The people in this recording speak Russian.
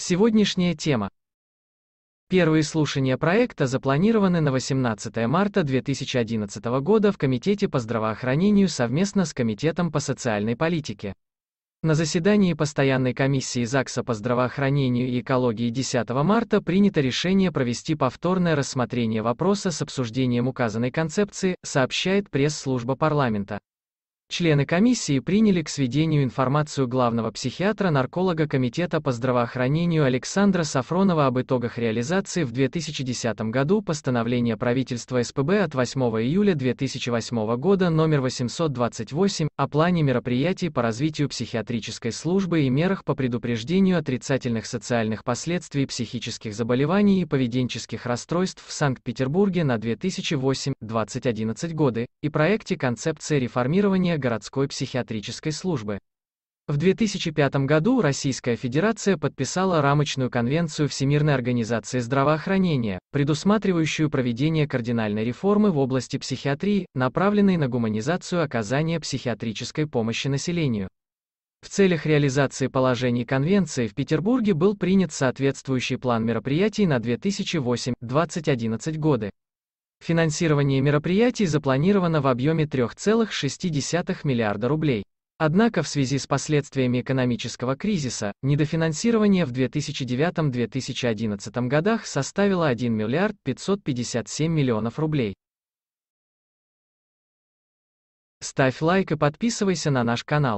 Сегодняшняя тема. Первые слушания проекта запланированы на 18 марта 2011 года в Комитете по здравоохранению совместно с Комитетом по социальной политике. На заседании Постоянной комиссии ЗАГСа по здравоохранению и экологии 10 марта принято решение провести повторное рассмотрение вопроса с обсуждением указанной концепции, сообщает пресс-служба парламента. Члены комиссии приняли к сведению информацию главного психиатра-нарколога Комитета по здравоохранению Александра Сафронова об итогах реализации в 2010 году постановления правительства СПБ от 8 июля 2008 года номер 828 о плане мероприятий по развитию психиатрической службы и мерах по предупреждению отрицательных социальных последствий психических заболеваний и поведенческих расстройств в Санкт-Петербурге на 2008-2011 годы и проекте концепции реформирования городской психиатрической службы. В 2005 году Российская Федерация подписала рамочную конвенцию Всемирной организации здравоохранения, предусматривающую проведение кардинальной реформы в области психиатрии, направленной на гуманизацию оказания психиатрической помощи населению. В целях реализации положений конвенции в Петербурге был принят соответствующий план мероприятий на 2008-2011 годы. Финансирование мероприятий запланировано в объеме 3,6 миллиарда рублей. Однако в связи с последствиями экономического кризиса, недофинансирование в 2009-2011 годах составило 1 миллиард 557 миллионов рублей. Ставь лайк и подписывайся на наш канал.